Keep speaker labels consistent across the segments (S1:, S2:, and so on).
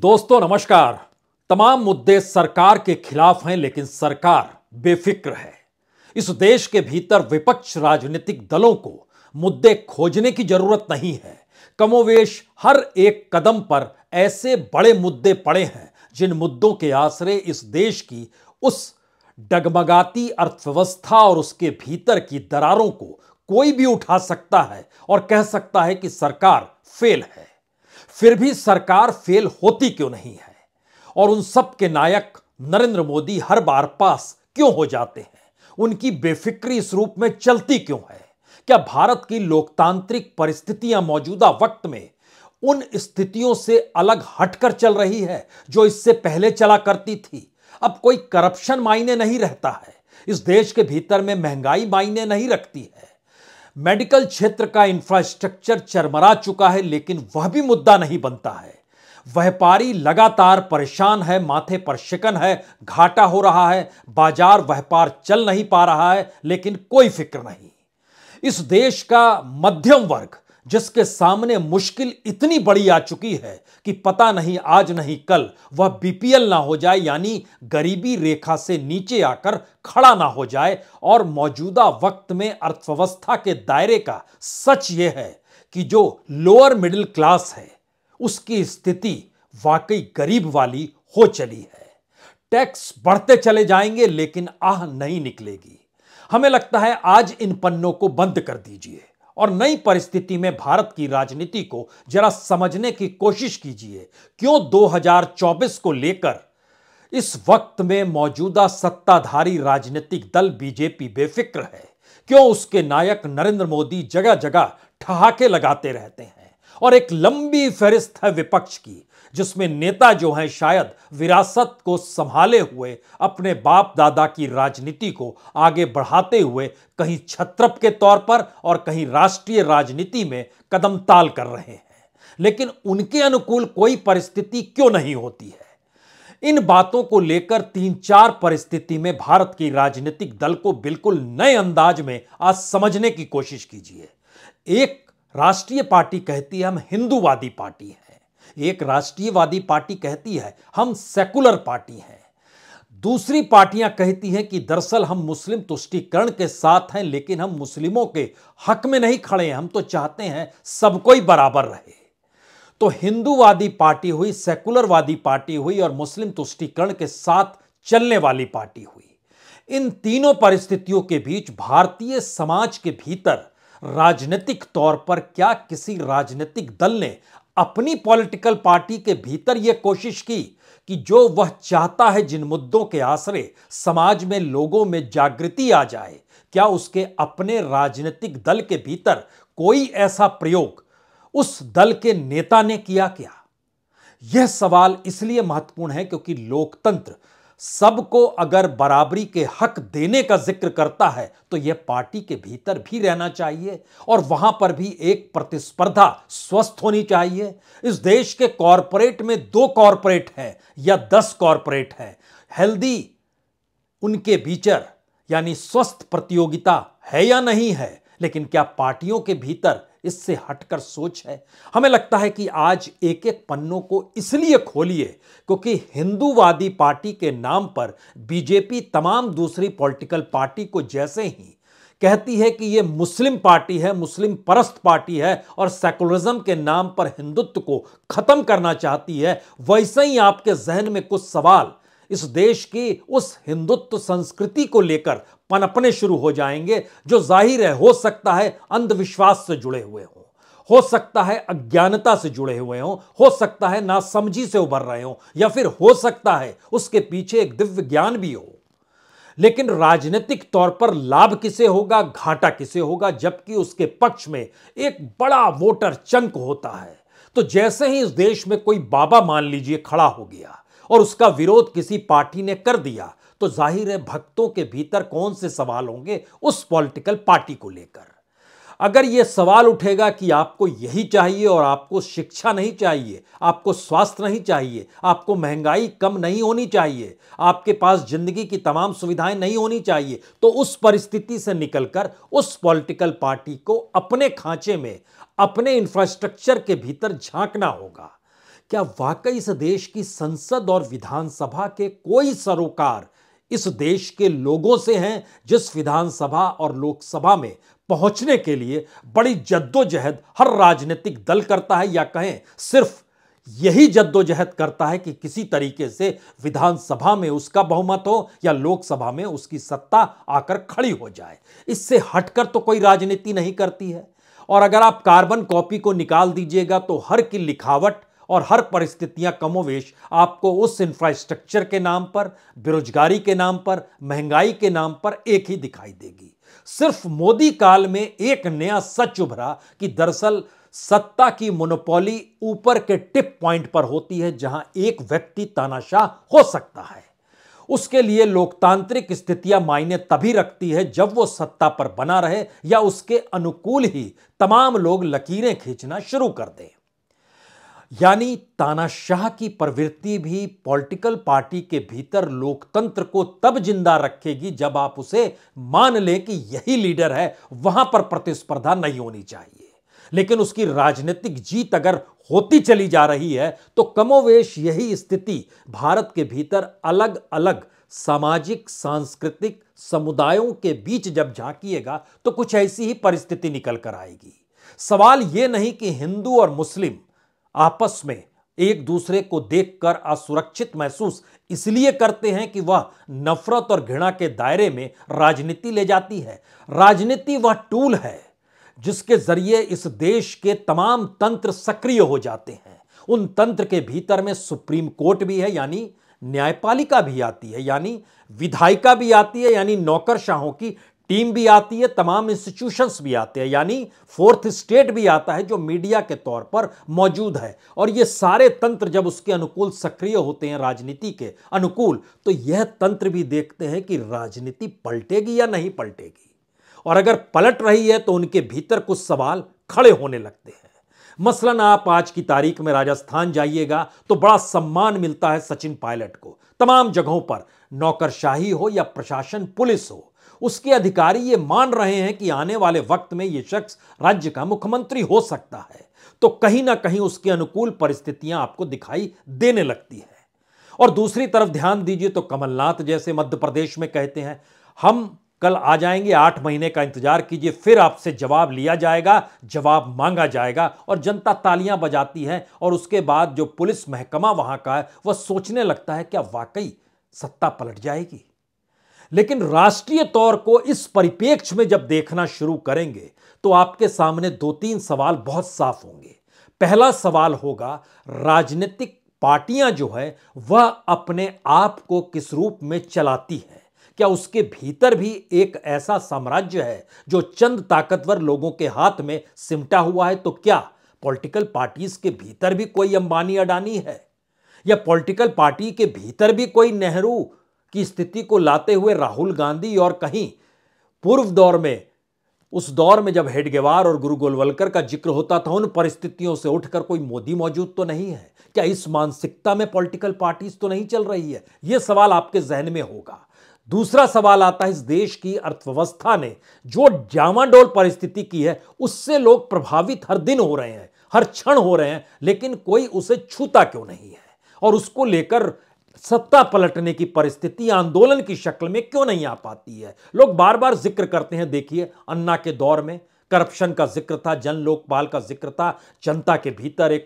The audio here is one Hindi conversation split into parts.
S1: दोस्तों नमस्कार तमाम मुद्दे सरकार के खिलाफ हैं लेकिन सरकार बेफिक्र है इस देश के भीतर विपक्ष राजनीतिक दलों को मुद्दे खोजने की जरूरत नहीं है कमोवेश हर एक कदम पर ऐसे बड़े मुद्दे पड़े हैं जिन मुद्दों के आश्रय इस देश की उस डगमगाती अर्थव्यवस्था और उसके भीतर की दरारों को कोई भी उठा सकता है और कह सकता है कि सरकार फेल है फिर भी सरकार फेल होती क्यों नहीं है और उन सब के नायक नरेंद्र मोदी हर बार पास क्यों हो जाते हैं उनकी बेफिक्री इस रूप में चलती क्यों है क्या भारत की लोकतांत्रिक परिस्थितियां मौजूदा वक्त में उन स्थितियों से अलग हटकर चल रही है जो इससे पहले चला करती थी अब कोई करप्शन मायने नहीं रहता है इस देश के भीतर में महंगाई मायने नहीं रखती है मेडिकल क्षेत्र का इंफ्रास्ट्रक्चर चरमरा चुका है लेकिन वह भी मुद्दा नहीं बनता है व्यापारी लगातार परेशान है माथे पर शिकन है घाटा हो रहा है बाजार व्यापार चल नहीं पा रहा है लेकिन कोई फिक्र नहीं इस देश का मध्यम वर्ग जिसके सामने मुश्किल इतनी बड़ी आ चुकी है कि पता नहीं आज नहीं कल वह बीपीएल ना हो जाए यानी गरीबी रेखा से नीचे आकर खड़ा ना हो जाए और मौजूदा वक्त में अर्थव्यवस्था के दायरे का सच यह है कि जो लोअर मिडिल क्लास है उसकी स्थिति वाकई गरीब वाली हो चली है टैक्स बढ़ते चले जाएंगे लेकिन आह नहीं निकलेगी हमें लगता है आज इन पन्नों को बंद कर दीजिए और नई परिस्थिति में भारत की राजनीति को जरा समझने की कोशिश कीजिए क्यों 2024 को लेकर इस वक्त में मौजूदा सत्ताधारी राजनीतिक दल बीजेपी बेफिक्र है क्यों उसके नायक नरेंद्र मोदी जगह जगह ठहाके लगाते रहते हैं और एक लंबी फहरिस्त है विपक्ष की जिसमें नेता जो हैं शायद विरासत को संभाले हुए अपने बाप दादा की राजनीति को आगे बढ़ाते हुए कहीं छत्रप के तौर पर और कहीं राष्ट्रीय राजनीति में कदम ताल कर रहे हैं लेकिन उनके अनुकूल कोई परिस्थिति क्यों नहीं होती है इन बातों को लेकर तीन चार परिस्थिति में भारत की राजनीतिक दल को बिल्कुल नए अंदाज में आज समझने की कोशिश कीजिए एक राष्ट्रीय पार्टी कहती है हम हिंदूवादी पार्टी हैं एक राष्ट्रीयवादी पार्टी कहती है हम सेकुलर पार्टी हैं दूसरी पार्टियां कहती हैं कि दरअसल हम मुस्लिम तुष्टिकरण के साथ हैं लेकिन हम मुस्लिमों के हक में नहीं खड़े हैं हम तो चाहते हैं सब कोई बराबर रहे तो हिंदूवादी पार्टी हुई सेकुलरवादी पार्टी हुई और मुस्लिम तुष्टिकरण के साथ चलने वाली पार्टी हुई इन तीनों परिस्थितियों के बीच भारतीय समाज के भीतर राजनीतिक तौर पर क्या किसी राजनीतिक दल ने अपनी पॉलिटिकल पार्टी के भीतर यह कोशिश की कि जो वह चाहता है जिन मुद्दों के आश्रय समाज में लोगों में जागृति आ जाए क्या उसके अपने राजनीतिक दल के भीतर कोई ऐसा प्रयोग उस दल के नेता ने किया क्या यह सवाल इसलिए महत्वपूर्ण है क्योंकि लोकतंत्र सबको अगर बराबरी के हक देने का जिक्र करता है तो यह पार्टी के भीतर भी रहना चाहिए और वहां पर भी एक प्रतिस्पर्धा स्वस्थ होनी चाहिए इस देश के कॉरपोरेट में दो कॉरपोरेट हैं या दस कॉरपोरेट हैं हेल्दी उनके बीचर यानी स्वस्थ प्रतियोगिता है या नहीं है लेकिन क्या पार्टियों के भीतर इससे हटकर सोच है हमें लगता है कि आज एक एक पन्नों को इसलिए खोलिए क्योंकि हिंदूवादी पार्टी के नाम पर बीजेपी तमाम दूसरी पॉलिटिकल पार्टी को जैसे ही कहती है कि यह मुस्लिम पार्टी है मुस्लिम परस्त पार्टी है और सेकुलरिज्म के नाम पर हिंदुत्व को खत्म करना चाहती है वैसे ही आपके जहन में कुछ सवाल इस देश की उस हिंदुत्व संस्कृति को लेकर मन अपने शुरू हो जाएंगे जो जाहिर है हो सकता है अंधविश्वास से जुड़े हुए हों हो सकता है अज्ञानता से जुड़े हुए हों हो सकता है नासमझी से उभर रहे हों या फिर हो सकता है उसके पीछे एक दिव्य ज्ञान भी हो लेकिन राजनीतिक तौर पर लाभ किसे होगा घाटा किसे होगा जबकि उसके पक्ष में एक बड़ा वोटर चंक होता है तो जैसे ही इस देश में कोई बाबा मान लीजिए खड़ा हो गया और उसका विरोध किसी पार्टी ने कर दिया तो जाहिर है भक्तों के भीतर कौन से सवाल होंगे उस पॉलिटिकल पार्टी को लेकर अगर ये सवाल उठेगा कि आपको यही चाहिए और आपको शिक्षा नहीं चाहिए आपको स्वास्थ्य नहीं चाहिए आपको महंगाई कम नहीं होनी चाहिए आपके पास जिंदगी की तमाम सुविधाएं नहीं होनी चाहिए तो उस परिस्थिति से निकलकर उस पॉलिटिकल पार्टी को अपने खांचे में अपने इंफ्रास्ट्रक्चर के भीतर झांकना होगा क्या वाकई इस देश की संसद और विधानसभा के कोई सरोकार इस देश के लोगों से हैं जिस विधानसभा और लोकसभा में पहुंचने के लिए बड़ी जद्दोजहद हर राजनीतिक दल करता है या कहें सिर्फ यही जद्दोजहद करता है कि किसी तरीके से विधानसभा में उसका बहुमत हो या लोकसभा में उसकी सत्ता आकर खड़ी हो जाए इससे हटकर तो कोई राजनीति नहीं करती है और अगर आप कार्बन कॉपी को निकाल दीजिएगा तो हर की लिखावट और हर परिस्थितियां कमोवेश आपको उस इंफ्रास्ट्रक्चर के नाम पर बेरोजगारी के नाम पर महंगाई के नाम पर एक ही दिखाई देगी सिर्फ मोदी काल में एक नया सच उभरा कि दरअसल सत्ता की मोनोपोली ऊपर के टिप पॉइंट पर होती है जहां एक व्यक्ति तानाशाह हो सकता है उसके लिए लोकतांत्रिक स्थितियां मायने तभी रखती है जब वो सत्ता पर बना रहे या उसके अनुकूल ही तमाम लोग लकीरें खींचना शुरू कर दें यानी तानाशाह की प्रवृत्ति भी पॉलिटिकल पार्टी के भीतर लोकतंत्र को तब जिंदा रखेगी जब आप उसे मान लें कि यही लीडर है वहां पर प्रतिस्पर्धा नहीं होनी चाहिए लेकिन उसकी राजनीतिक जीत अगर होती चली जा रही है तो कमोवेश यही स्थिति भारत के भीतर अलग अलग सामाजिक सांस्कृतिक समुदायों के बीच जब झांकीेगा तो कुछ ऐसी ही परिस्थिति निकल कर आएगी सवाल यह नहीं कि हिंदू और मुस्लिम आपस में एक दूसरे को देखकर असुरक्षित महसूस इसलिए करते हैं कि वह नफरत और घृणा के दायरे में राजनीति ले जाती है राजनीति वह टूल है जिसके जरिए इस देश के तमाम तंत्र सक्रिय हो जाते हैं उन तंत्र के भीतर में सुप्रीम कोर्ट भी है यानी न्यायपालिका भी आती है यानी विधायिका भी आती है यानी नौकरशाहों की टीम भी आती है तमाम इंस्टीट्यूशंस भी आते हैं यानी फोर्थ स्टेट भी आता है जो मीडिया के तौर पर मौजूद है और ये सारे तंत्र जब उसके अनुकूल सक्रिय होते हैं राजनीति के अनुकूल तो यह तंत्र भी देखते हैं कि राजनीति पलटेगी या नहीं पलटेगी और अगर पलट रही है तो उनके भीतर कुछ सवाल खड़े होने लगते हैं मसलन आप आज की तारीख में राजस्थान जाइएगा तो बड़ा सम्मान मिलता है सचिन पायलट को तमाम जगहों पर नौकरशाही हो या प्रशासन पुलिस हो उसके अधिकारी ये मान रहे हैं कि आने वाले वक्त में ये शख्स राज्य का मुख्यमंत्री हो सकता है तो कहीं ना कहीं उसके अनुकूल परिस्थितियां आपको दिखाई देने लगती है और दूसरी तरफ ध्यान दीजिए तो कमलनाथ जैसे मध्य प्रदेश में कहते हैं हम कल आ जाएंगे आठ महीने का इंतजार कीजिए फिर आपसे जवाब लिया जाएगा जवाब मांगा जाएगा और जनता तालियां बजाती है और उसके बाद जो पुलिस महकमा वहां का है वह सोचने लगता है क्या वाकई सत्ता पलट जाएगी लेकिन राष्ट्रीय तौर को इस परिपेक्ष में जब देखना शुरू करेंगे तो आपके सामने दो तीन सवाल बहुत साफ होंगे पहला सवाल होगा राजनीतिक पार्टियां जो है वह अपने आप को किस रूप में चलाती हैं क्या उसके भीतर भी एक ऐसा साम्राज्य है जो चंद ताकतवर लोगों के हाथ में सिमटा हुआ है तो क्या पॉलिटिकल पार्टीज के भीतर भी कोई अंबानी अडानी है या पॉलिटिकल पार्टी के भीतर भी कोई नेहरू की स्थिति को लाते हुए राहुल गांधी और कहीं पूर्व दौर में उस दौर में जब हेडगेवार और गुरु गोलवलकर का जिक्र होता था उन परिस्थितियों से उठकर कोई मोदी मौजूद तो नहीं है क्या इस मानसिकता में पॉलिटिकल पार्टीज तो नहीं चल रही है यह सवाल आपके जहन में होगा दूसरा सवाल आता है इस देश की अर्थव्यवस्था ने जो जामाडोल परिस्थिति की है उससे लोग प्रभावित हर दिन हो रहे हैं हर क्षण हो रहे हैं लेकिन कोई उसे छूता क्यों नहीं है और उसको लेकर सत्ता पलटने की परिस्थिति आंदोलन की शक्ल में क्यों नहीं आ पाती है लोग बार बार जिक्र करते हैं देखिए अन्ना के दौर में करप्शन का जिक्र था जन लोकपाल का जिक्र था जनता के भीतर एक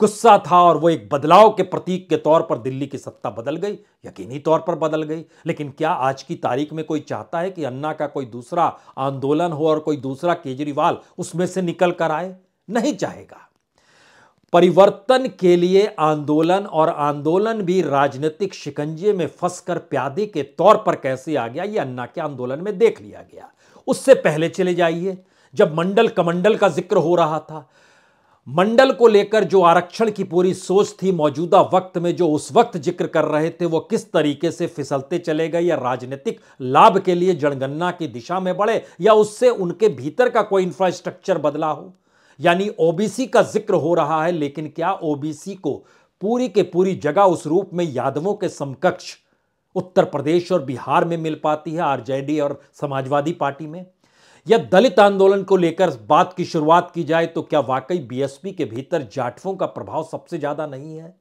S1: गुस्सा था और वो एक बदलाव के प्रतीक के तौर पर दिल्ली की सत्ता बदल गई यकीनी तौर पर बदल गई लेकिन क्या आज की तारीख में कोई चाहता है कि अन्ना का कोई दूसरा आंदोलन हो और कोई दूसरा केजरीवाल उसमें से निकल कर आए नहीं चाहेगा परिवर्तन के लिए आंदोलन और आंदोलन भी राजनीतिक शिकंजे में फंसकर प्यादे के तौर पर कैसे आ गया यह अन्ना के आंदोलन में देख लिया गया उससे पहले चले जाइए जब मंडल कमंडल का जिक्र हो रहा था मंडल को लेकर जो आरक्षण की पूरी सोच थी मौजूदा वक्त में जो उस वक्त जिक्र कर रहे थे वो किस तरीके से फिसलते चले गए या राजनीतिक लाभ के लिए जनगणना की दिशा में बढ़े या उससे उनके भीतर का कोई इंफ्रास्ट्रक्चर बदला हो यानी ओबीसी का जिक्र हो रहा है लेकिन क्या ओबीसी को पूरी के पूरी जगह उस रूप में यादवों के समकक्ष उत्तर प्रदेश और बिहार में मिल पाती है आरजेडी और समाजवादी पार्टी में या दलित आंदोलन को लेकर बात की शुरुआत की जाए तो क्या वाकई बीएसपी के भीतर जाटवों का प्रभाव सबसे ज्यादा नहीं है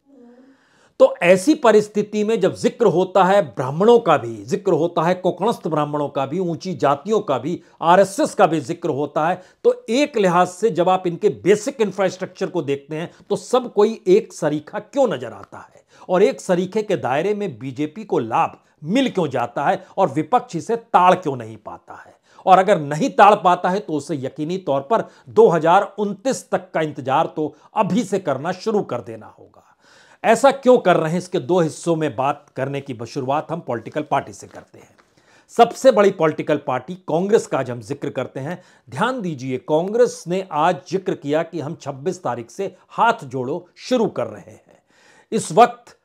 S1: तो ऐसी परिस्थिति में जब जिक्र होता है ब्राह्मणों का भी जिक्र होता है कोकणस्थ ब्राह्मणों का भी ऊंची जातियों का भी आरएसएस का भी जिक्र होता है तो एक लिहाज से जब आप इनके बेसिक इंफ्रास्ट्रक्चर को देखते हैं तो सब कोई एक सरीखा क्यों नजर आता है और एक सरीखे के दायरे में बीजेपी को लाभ मिल क्यों जाता है और विपक्ष इसे ताड़ क्यों नहीं पाता है और अगर नहीं ताड़ पाता है तो उसे यकीनी तौर पर दो तक का इंतजार तो अभी से करना शुरू कर देना होगा ऐसा क्यों कर रहे हैं इसके दो हिस्सों में बात करने की शुरुआत हम पॉलिटिकल पार्टी से करते हैं सबसे बड़ी पॉलिटिकल पार्टी कांग्रेस का आज हम जिक्र करते हैं ध्यान दीजिए कांग्रेस ने आज जिक्र किया कि हम 26 तारीख से हाथ जोड़ो शुरू कर रहे हैं इस वक्त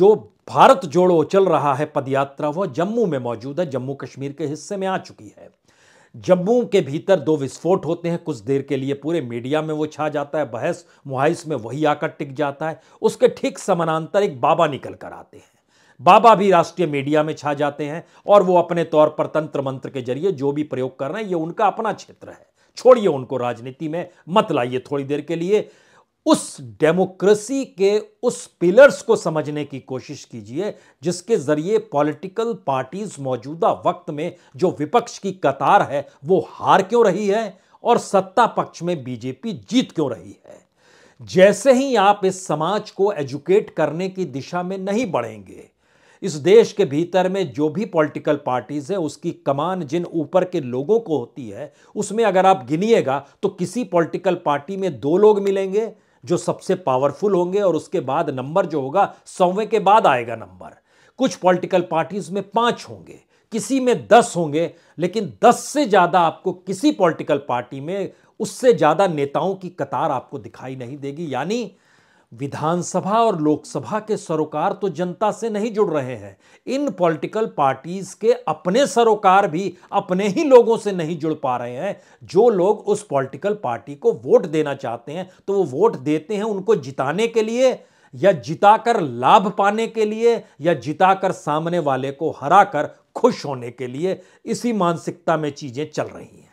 S1: जो भारत जोड़ो चल रहा है पदयात्रा वह जम्मू में मौजूद है जम्मू कश्मीर के हिस्से में आ चुकी है जम्मू के भीतर दो विस्फोट होते हैं कुछ देर के लिए पूरे मीडिया में वो छा जाता है बहस मुहाइस में वही आकर टिक जाता है उसके ठीक समानांतर एक बाबा निकल कर आते हैं बाबा भी राष्ट्रीय मीडिया में छा जाते हैं और वो अपने तौर पर तंत्र मंत्र के जरिए जो भी प्रयोग कर रहे हैं ये उनका अपना क्षेत्र है छोड़िए उनको राजनीति में मत लाइए थोड़ी देर के लिए उस डेमोक्रेसी के उस पिलर्स को समझने की कोशिश कीजिए जिसके जरिए पॉलिटिकल पार्टीज मौजूदा वक्त में जो विपक्ष की कतार है वो हार क्यों रही है और सत्ता पक्ष में बीजेपी जीत क्यों रही है जैसे ही आप इस समाज को एजुकेट करने की दिशा में नहीं बढ़ेंगे इस देश के भीतर में जो भी पॉलिटिकल पार्टीज है उसकी कमान जिन ऊपर के लोगों को होती है उसमें अगर आप गिनिएगा तो किसी पॉलिटिकल पार्टी में दो लोग मिलेंगे जो सबसे पावरफुल होंगे और उसके बाद नंबर जो होगा सौवें के बाद आएगा नंबर कुछ पॉलिटिकल पार्टीज में पांच होंगे किसी में दस होंगे लेकिन दस से ज़्यादा आपको किसी पॉलिटिकल पार्टी में उससे ज़्यादा नेताओं की कतार आपको दिखाई नहीं देगी यानी विधानसभा और लोकसभा के सरोकार तो जनता से नहीं जुड़ रहे हैं इन पॉलिटिकल पार्टीज के अपने सरोकार भी अपने ही लोगों से नहीं जुड़ पा रहे हैं जो लोग उस पॉलिटिकल पार्टी को वोट देना चाहते हैं तो वो वोट देते हैं उनको जिताने के लिए या जिताकर लाभ पाने के लिए या जिताकर सामने वाले को हराकर खुश होने के लिए इसी मानसिकता में चीजें चल रही हैं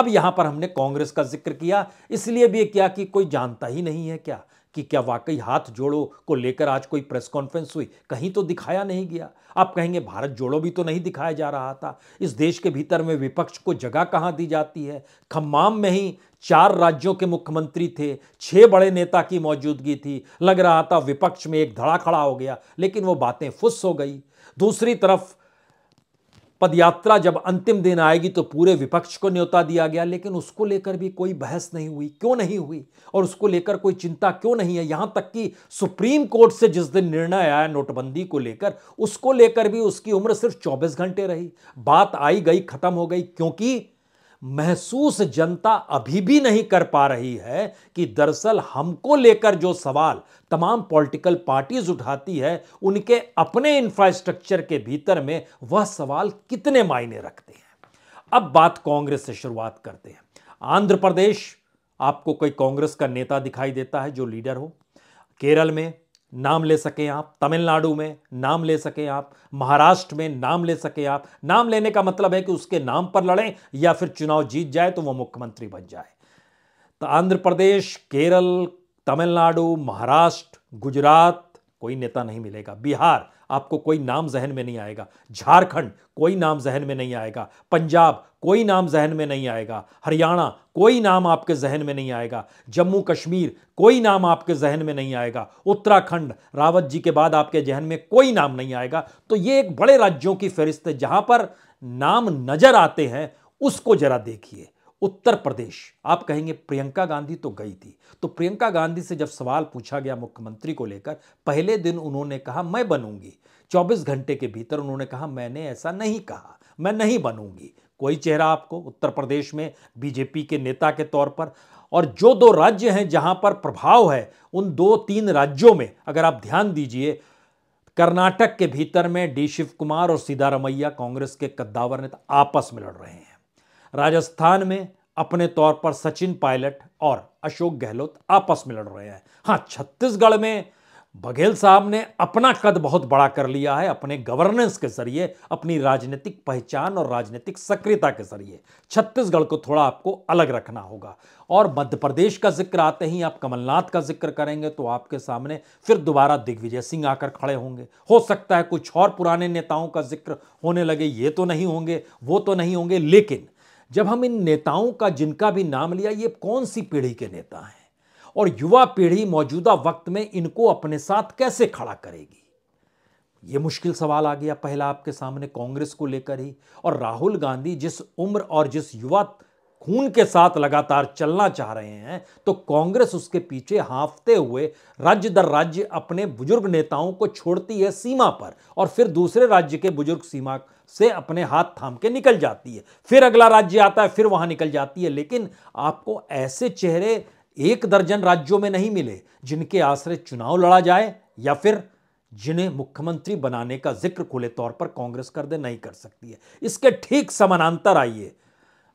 S1: अब यहां पर हमने कांग्रेस का जिक्र किया इसलिए भी किया कि कोई जानता ही नहीं है क्या कि क्या वाकई हाथ जोड़ो को लेकर आज कोई प्रेस कॉन्फ्रेंस हुई कहीं तो दिखाया नहीं गया आप कहेंगे भारत जोड़ो भी तो नहीं दिखाया जा रहा था इस देश के भीतर में विपक्ष को जगह कहाँ दी जाती है खम्माम में ही चार राज्यों के मुख्यमंत्री थे छह बड़े नेता की मौजूदगी थी लग रहा था विपक्ष में एक धड़ा खड़ा हो गया लेकिन वो बातें फुस हो गई दूसरी तरफ पदयात्रा जब अंतिम दिन आएगी तो पूरे विपक्ष को न्योता दिया गया लेकिन उसको लेकर भी कोई बहस नहीं हुई क्यों नहीं हुई और उसको लेकर कोई चिंता क्यों नहीं है यहां तक कि सुप्रीम कोर्ट से जिस दिन निर्णय आया नोटबंदी को लेकर उसको लेकर भी उसकी उम्र सिर्फ 24 घंटे रही बात आई गई खत्म हो गई क्योंकि महसूस जनता अभी भी नहीं कर पा रही है कि दरअसल हमको लेकर जो सवाल तमाम पॉलिटिकल पार्टीज उठाती है उनके अपने इंफ्रास्ट्रक्चर के भीतर में वह सवाल कितने मायने रखते हैं अब बात कांग्रेस से शुरुआत करते हैं आंध्र प्रदेश आपको कोई कांग्रेस का नेता दिखाई देता है जो लीडर हो केरल में नाम ले सकें आप तमिलनाडु में नाम ले सकें आप महाराष्ट्र में नाम ले सकें आप नाम लेने का मतलब है कि उसके नाम पर लड़ें या फिर चुनाव जीत जाए तो वो मुख्यमंत्री बन जाए तो आंध्र प्रदेश केरल तमिलनाडु महाराष्ट्र गुजरात कोई नेता नहीं मिलेगा बिहार आपको कोई नाम जहन में नहीं आएगा झारखंड कोई नाम जहन में नहीं आएगा पंजाब कोई नाम जहन में नहीं आएगा हरियाणा कोई नाम आपके जहन में नहीं आएगा जम्मू कश्मीर कोई नाम आपके जहन में नहीं आएगा उत्तराखंड रावत जी के बाद आपके जहन में कोई नाम नहीं आएगा तो ये एक बड़े राज्यों की फहरिस्त है जहां पर नाम नजर आते हैं उसको जरा देखिए उत्तर प्रदेश आप कहेंगे प्रियंका गांधी तो गई थी तो प्रियंका गांधी से जब सवाल पूछा गया मुख्यमंत्री को लेकर पहले दिन उन्होंने कहा मैं बनूंगी 24 घंटे के भीतर उन्होंने कहा मैंने ऐसा नहीं कहा मैं नहीं बनूंगी कोई चेहरा आपको उत्तर प्रदेश में बीजेपी के नेता के तौर पर और जो दो राज्य हैं जहां पर प्रभाव है उन दो तीन राज्यों में अगर आप ध्यान दीजिए कर्नाटक के भीतर में डी शिव कुमार और सीधारामैया कांग्रेस के कद्दावर नेता आपस में लड़ रहे हैं राजस्थान में अपने तौर पर सचिन पायलट और अशोक गहलोत आपस में लड़ रहे हैं हाँ छत्तीसगढ़ में बघेल साहब ने अपना कद बहुत बड़ा कर लिया है अपने गवर्नेंस के जरिए अपनी राजनीतिक पहचान और राजनीतिक सक्रियता के जरिए छत्तीसगढ़ को थोड़ा आपको अलग रखना होगा और मध्य प्रदेश का जिक्र आते ही आप कमलनाथ का जिक्र करेंगे तो आपके सामने फिर दोबारा दिग्विजय सिंह आकर खड़े होंगे हो सकता है कुछ और पुराने नेताओं का जिक्र होने लगे ये तो नहीं होंगे वो तो नहीं होंगे लेकिन जब हम इन नेताओं का जिनका भी नाम लिया ये कौन सी पीढ़ी के नेता हैं और युवा पीढ़ी मौजूदा वक्त में इनको अपने साथ कैसे खड़ा करेगी ये मुश्किल सवाल आ गया पहला आपके सामने कांग्रेस को लेकर ही और राहुल गांधी जिस उम्र और जिस युवा खून के साथ लगातार चलना चाह रहे हैं तो कांग्रेस उसके पीछे हाँफते हुए राज्य दर राज्य अपने बुजुर्ग नेताओं को छोड़ती है सीमा पर और फिर दूसरे राज्य के बुजुर्ग सीमा से अपने हाथ थाम के निकल जाती है फिर अगला राज्य आता है फिर वहां निकल जाती है लेकिन आपको ऐसे चेहरे एक दर्जन राज्यों में नहीं मिले जिनके आश्रय चुनाव लड़ा जाए या फिर जिन्हें मुख्यमंत्री बनाने का जिक्र खुले तौर पर कांग्रेस कर दे नहीं कर सकती है इसके ठीक समानांतर आइए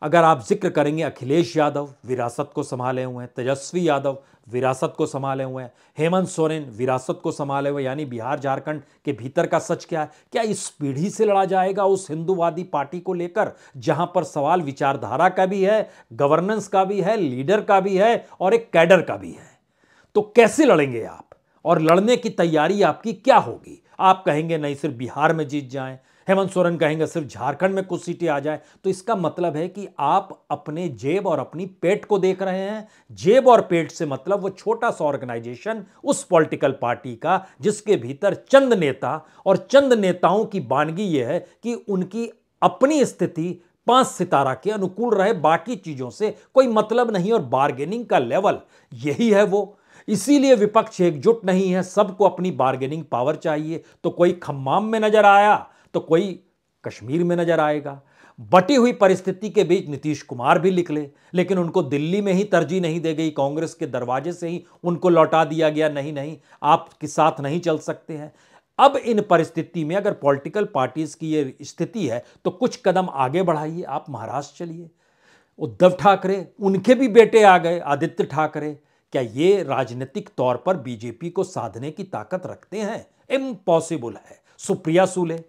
S1: अगर आप जिक्र करेंगे अखिलेश यादव विरासत को संभाले हुए हैं तेजस्वी यादव विरासत को संभाले हुए हैं हेमंत सोरेन विरासत को संभाले हुए यानी बिहार झारखंड के भीतर का सच क्या है क्या इस पीढ़ी से लड़ा जाएगा उस हिंदूवादी पार्टी को लेकर जहां पर सवाल विचारधारा का भी है गवर्नेंस का भी है लीडर का भी है और एक कैडर का भी है तो कैसे लड़ेंगे आप और लड़ने की तैयारी आपकी क्या होगी आप कहेंगे नहीं सिर्फ बिहार में जीत जाएं हेमंत सोरेन कहेंगे सिर्फ झारखंड में कुछ सीटें आ जाए तो इसका मतलब है कि आप अपने जेब और अपनी पेट को देख रहे हैं जेब और पेट से मतलब वो छोटा सा ऑर्गेनाइजेशन उस पॉलिटिकल पार्टी का जिसके भीतर चंद नेता और चंद नेताओं की बानगी यह है कि उनकी अपनी स्थिति पांच सितारा के अनुकूल रहे बाकी चीजों से कोई मतलब नहीं और बार्गेनिंग का लेवल यही है वो इसीलिए विपक्ष एकजुट नहीं है सबको अपनी बार्गेनिंग पावर चाहिए तो कोई खम्माम में नजर आया तो कोई कश्मीर में नजर आएगा बटी हुई परिस्थिति के बीच नीतीश कुमार भी निकले लेकिन उनको दिल्ली में ही तरजीह नहीं दे गई कांग्रेस के दरवाजे से ही उनको लौटा दिया गया नहीं नहीं के साथ नहीं चल सकते हैं अब इन परिस्थिति में अगर पॉलिटिकल पार्टीज की ये स्थिति है तो कुछ कदम आगे बढ़ाइए आप महाराष्ट्र चलिए उद्धव ठाकरे उनके भी बेटे आ गए आदित्य ठाकरे क्या ये राजनीतिक तौर पर बीजेपी को साधने की ताकत रखते हैं इम्पॉसिबल है सुप्रिया सूले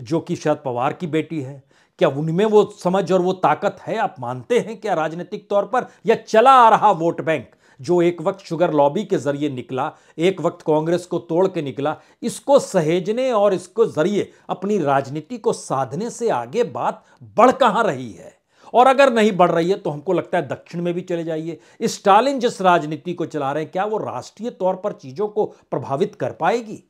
S1: जो कि शरद पवार की बेटी है क्या उनमें वो समझ और वो ताकत है आप मानते हैं क्या राजनीतिक तौर पर या चला आ रहा वोट बैंक जो एक वक्त शुगर लॉबी के जरिए निकला एक वक्त कांग्रेस को तोड़ के निकला इसको सहेजने और इसको जरिए अपनी राजनीति को साधने से आगे बात बढ़ कहाँ रही है और अगर नहीं बढ़ रही है तो हमको लगता है दक्षिण में भी चले जाइए स्टालिन जिस राजनीति को चला रहे हैं क्या वो राष्ट्रीय तौर पर चीज़ों को प्रभावित कर पाएगी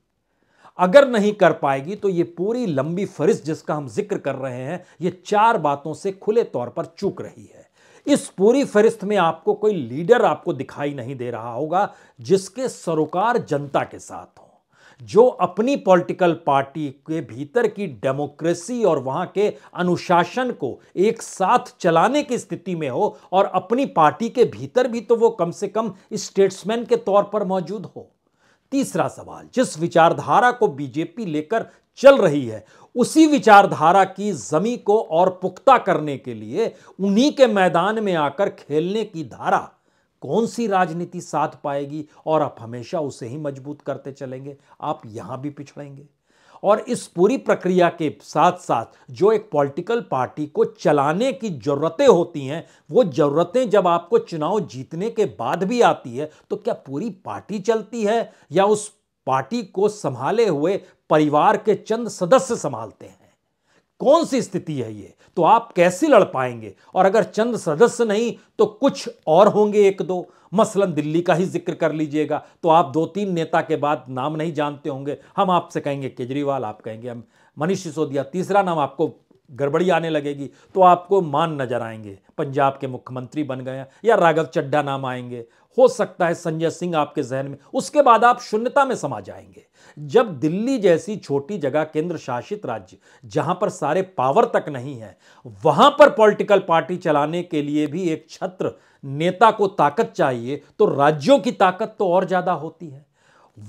S1: अगर नहीं कर पाएगी तो ये पूरी लंबी फहरिस्त जिसका हम जिक्र कर रहे हैं ये चार बातों से खुले तौर पर चूक रही है इस पूरी फहरिस्त में आपको कोई लीडर आपको दिखाई नहीं दे रहा होगा जिसके सरोकार जनता के साथ हो जो अपनी पॉलिटिकल पार्टी के भीतर की डेमोक्रेसी और वहां के अनुशासन को एक साथ चलाने की स्थिति में हो और अपनी पार्टी के भीतर भी तो वो कम से कम स्टेट्समैन के तौर पर मौजूद हो तीसरा सवाल जिस विचारधारा को बीजेपी लेकर चल रही है उसी विचारधारा की जमी को और पुख्ता करने के लिए उन्हीं के मैदान में आकर खेलने की धारा कौन सी राजनीति साथ पाएगी और आप हमेशा उसे ही मजबूत करते चलेंगे आप यहां भी पिछड़ेंगे और इस पूरी प्रक्रिया के साथ साथ जो एक पॉलिटिकल पार्टी को चलाने की ज़रूरतें होती हैं वो ज़रूरतें जब आपको चुनाव जीतने के बाद भी आती है तो क्या पूरी पार्टी चलती है या उस पार्टी को संभाले हुए परिवार के चंद सदस्य संभालते हैं कौन सी स्थिति है ये तो आप कैसे लड़ पाएंगे और अगर चंद सदस्य नहीं तो कुछ और होंगे एक दो मसलन दिल्ली का ही जिक्र कर लीजिएगा तो आप दो तीन नेता के बाद नाम नहीं जानते होंगे हम आपसे कहेंगे केजरीवाल आप कहेंगे हम मनीष सिसोदिया तीसरा नाम आपको गड़बड़ी आने लगेगी तो आपको मान नजर आएंगे पंजाब के मुख्यमंत्री बन गए या राघव चड्डा नाम आएंगे हो सकता है संजय सिंह आपके जहन में उसके बाद आप शून्यता में समा जाएंगे जब दिल्ली जैसी छोटी जगह केंद्र शासित राज्य जहां पर सारे पावर तक नहीं है वहां पर पॉलिटिकल पार्टी चलाने के लिए भी एक छत्र नेता को ताकत चाहिए तो राज्यों की ताकत तो और ज्यादा होती है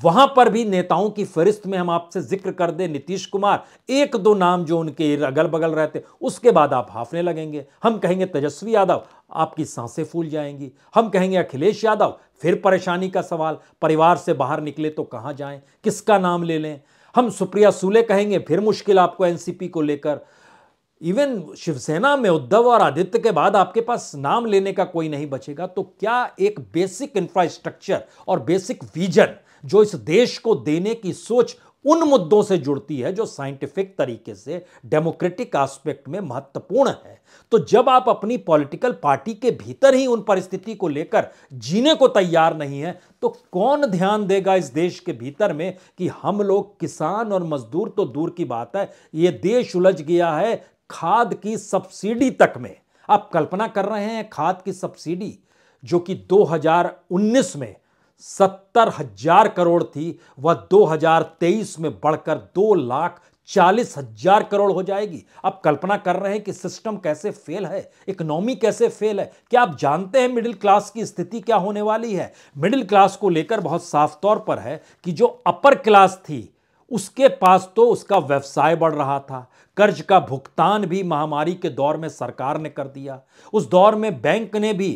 S1: वहां पर भी नेताओं की फहरिस्त में हम आपसे जिक्र कर दें नीतीश कुमार एक दो नाम जो उनके अगल बगल रहते उसके बाद आप हाफने लगेंगे हम कहेंगे तेजस्वी यादव आपकी सांसें फूल जाएंगी हम कहेंगे अखिलेश यादव फिर परेशानी का सवाल परिवार से बाहर निकले तो कहाँ जाएं किसका नाम ले लें हम सुप्रिया सूले कहेंगे फिर मुश्किल आपको एनसीपी को लेकर इवन शिवसेना में उद्धव और आदित्य के बाद आपके पास नाम लेने का कोई नहीं बचेगा तो क्या एक बेसिक इंफ्रास्ट्रक्चर और बेसिक विजन जो इस देश को देने की सोच उन मुद्दों से जुड़ती है जो साइंटिफिक तरीके से डेमोक्रेटिक आस्पेक्ट में महत्वपूर्ण है तो जब आप अपनी पॉलिटिकल पार्टी के भीतर ही उन परिस्थिति को लेकर जीने को तैयार नहीं है तो कौन ध्यान देगा इस देश के भीतर में कि हम लोग किसान और मजदूर तो दूर की बात है ये देश उलझ गया है खाद की सब्सिडी तक में आप कल्पना कर रहे हैं खाद की सब्सिडी जो कि 2019 में सत्तर हजार करोड़ थी वह 2023 में बढ़कर दो लाख चालीस हजार करोड़ हो जाएगी आप कल्पना कर रहे हैं कि सिस्टम कैसे फेल है इकोनॉमी कैसे फेल है क्या आप जानते हैं मिडिल क्लास की स्थिति क्या होने वाली है मिडिल क्लास को लेकर बहुत साफ तौर पर है कि जो अपर क्लास थी उसके पास तो उसका व्यवसाय बढ़ रहा था कर्ज का भुगतान भी महामारी के दौर में सरकार ने कर दिया उस दौर में बैंक ने भी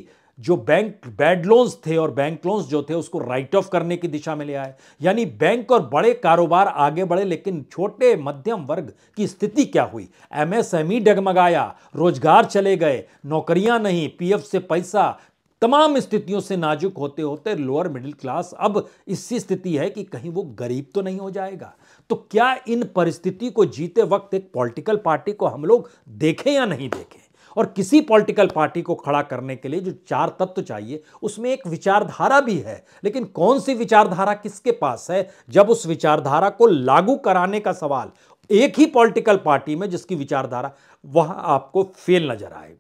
S1: जो बैंक बैड लोन्स थे और बैंक लोन्स जो थे उसको राइट ऑफ करने की दिशा में ले आए यानी बैंक और बड़े कारोबार आगे बढ़े लेकिन छोटे मध्यम वर्ग की स्थिति क्या हुई एमएसएमई e डगमगाया रोजगार चले गए नौकरियां नहीं पीएफ से पैसा तमाम स्थितियों से नाजुक होते होते लोअर मिडिल क्लास अब इसी स्थिति है कि कहीं वो गरीब तो नहीं हो जाएगा तो क्या इन परिस्थिति को जीते वक्त एक पॉलिटिकल पार्टी को हम लोग देखें या नहीं देखें और किसी पॉलिटिकल पार्टी को खड़ा करने के लिए जो चार तत्व चाहिए उसमें एक विचारधारा भी है लेकिन कौन सी विचारधारा किसके पास है जब उस विचारधारा को लागू कराने का सवाल एक ही पॉलिटिकल पार्टी में जिसकी विचारधारा वह आपको फेल नजर आए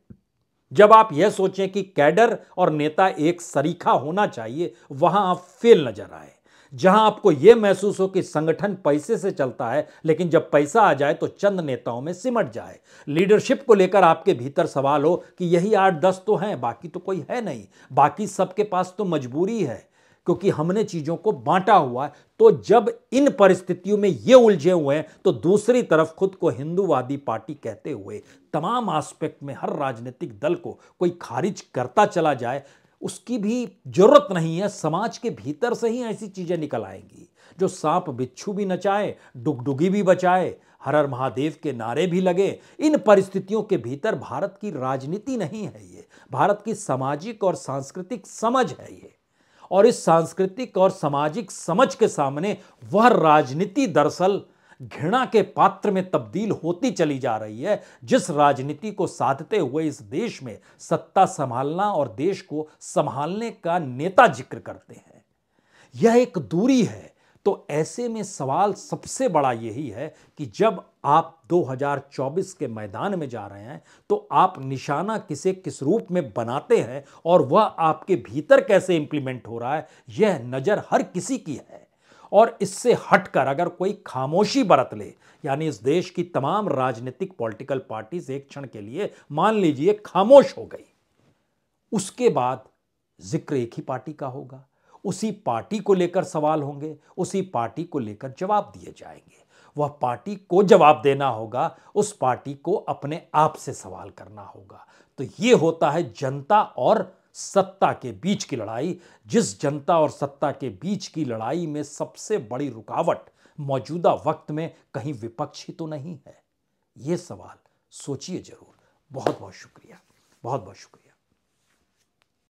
S1: जब आप यह सोचें कि कैडर और नेता एक सरीखा होना चाहिए वहां आप फेल नजर आए जहां आपको यह महसूस हो कि संगठन पैसे से चलता है लेकिन जब पैसा आ जाए तो चंद नेताओं में सिमट जाए लीडरशिप को लेकर आपके भीतर सवाल हो कि यही आठ दस तो हैं बाकी तो कोई है नहीं बाकी सबके पास तो मजबूरी है क्योंकि हमने चीज़ों को बांटा हुआ है तो जब इन परिस्थितियों में ये उलझे हुए हैं तो दूसरी तरफ खुद को हिंदूवादी पार्टी कहते हुए तमाम आस्पेक्ट में हर राजनीतिक दल को कोई खारिज करता चला जाए उसकी भी जरूरत नहीं है समाज के भीतर से ही ऐसी चीज़ें निकल आएंगी जो सांप बिच्छू भी नचाए डुगडुगी भी बचाए हर हर महादेव के नारे भी लगे इन परिस्थितियों के भीतर भारत की राजनीति नहीं है ये भारत की सामाजिक और सांस्कृतिक समझ है ये और इस सांस्कृतिक और सामाजिक समझ के सामने वह राजनीति दरअसल घृणा के पात्र में तब्दील होती चली जा रही है जिस राजनीति को साधते हुए इस देश में सत्ता संभालना और देश को संभालने का नेता जिक्र करते हैं यह एक दूरी है तो ऐसे में सवाल सबसे बड़ा यही है कि जब आप 2024 के मैदान में जा रहे हैं तो आप निशाना किसे किस रूप में बनाते हैं और वह आपके भीतर कैसे इंप्लीमेंट हो रहा है यह नज़र हर किसी की है और इससे हटकर अगर कोई खामोशी बरत ले यानी इस देश की तमाम राजनीतिक पॉलिटिकल पार्टीज एक क्षण के लिए मान लीजिए खामोश हो गई उसके बाद जिक्र एक ही पार्टी का होगा उसी पार्टी को लेकर सवाल होंगे उसी पार्टी को लेकर जवाब दिए जाएंगे वह पार्टी को जवाब देना होगा उस पार्टी को अपने आप से सवाल करना होगा तो ये होता है जनता और सत्ता के बीच की लड़ाई जिस जनता और सत्ता के बीच की लड़ाई में सबसे बड़ी रुकावट मौजूदा वक्त में कहीं विपक्ष ही तो नहीं है ये सवाल सोचिए जरूर बहुत बहुत शुक्रिया बहुत बहुत शुक्रिया